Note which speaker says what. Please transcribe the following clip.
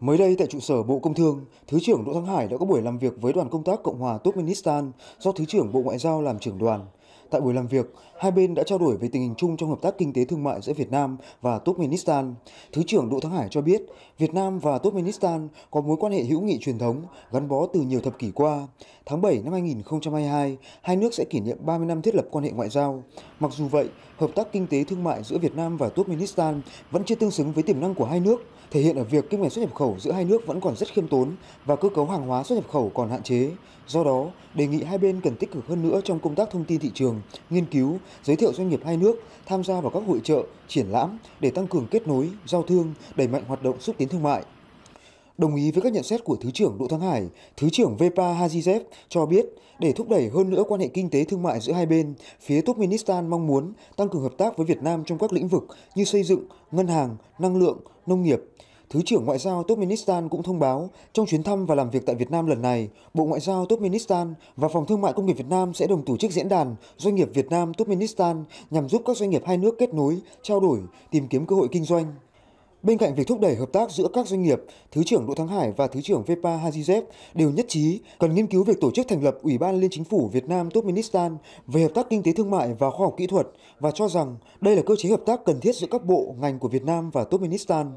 Speaker 1: Mới đây tại trụ sở Bộ Công Thương, Thứ trưởng Đỗ Thắng Hải đã có buổi làm việc với đoàn công tác Cộng hòa Turkmenistan do Thứ trưởng Bộ Ngoại giao làm trưởng đoàn. Tại buổi làm việc, hai bên đã trao đổi về tình hình chung trong hợp tác kinh tế thương mại giữa Việt Nam và Turkmenistan. Thứ trưởng Đỗ Thắng Hải cho biết, Việt Nam và Turkmenistan có mối quan hệ hữu nghị truyền thống, gắn bó từ nhiều thập kỷ qua. Tháng 7 năm 2022, hai nước sẽ kỷ niệm 30 năm thiết lập quan hệ ngoại giao. Mặc dù vậy, hợp tác kinh tế thương mại giữa Việt Nam và Turkmenistan vẫn chưa tương xứng với tiềm năng của hai nước, thể hiện ở việc kim ngạch xuất nhập khẩu giữa hai nước vẫn còn rất khiêm tốn và cơ cấu hàng hóa xuất nhập khẩu còn hạn chế. Do đó, đề nghị hai bên cần tích cực hơn nữa trong công tác thông tin thị trường, nghiên cứu, giới thiệu doanh nghiệp hai nước, tham gia vào các hội trợ, triển lãm để tăng cường kết nối, giao thương, đẩy mạnh hoạt động xúc tiến thương mại. Đồng ý với các nhận xét của Thứ trưởng Đỗ Thắng Hải, Thứ trưởng Vepa Hajizev cho biết để thúc đẩy hơn nữa quan hệ kinh tế thương mại giữa hai bên, phía Turkmenistan mong muốn tăng cường hợp tác với Việt Nam trong các lĩnh vực như xây dựng, ngân hàng, năng lượng, nông nghiệp. Thứ trưởng Ngoại giao Turkmenistan cũng thông báo, trong chuyến thăm và làm việc tại Việt Nam lần này, Bộ Ngoại giao Turkmenistan và Phòng Thương mại Công nghiệp Việt Nam sẽ đồng tổ chức diễn đàn Doanh nghiệp Việt Nam Turkmenistan nhằm giúp các doanh nghiệp hai nước kết nối, trao đổi, tìm kiếm cơ hội kinh doanh. Bên cạnh việc thúc đẩy hợp tác giữa các doanh nghiệp, Thứ trưởng Đỗ Thắng Hải và Thứ trưởng Vepa Hajizev đều nhất trí cần nghiên cứu việc tổ chức thành lập Ủy ban Liên chính phủ Việt Nam Turkmenistan về hợp tác kinh tế thương mại và khoa học kỹ thuật và cho rằng đây là cơ chế hợp tác cần thiết giữa các bộ, ngành của Việt Nam và Turkmenistan.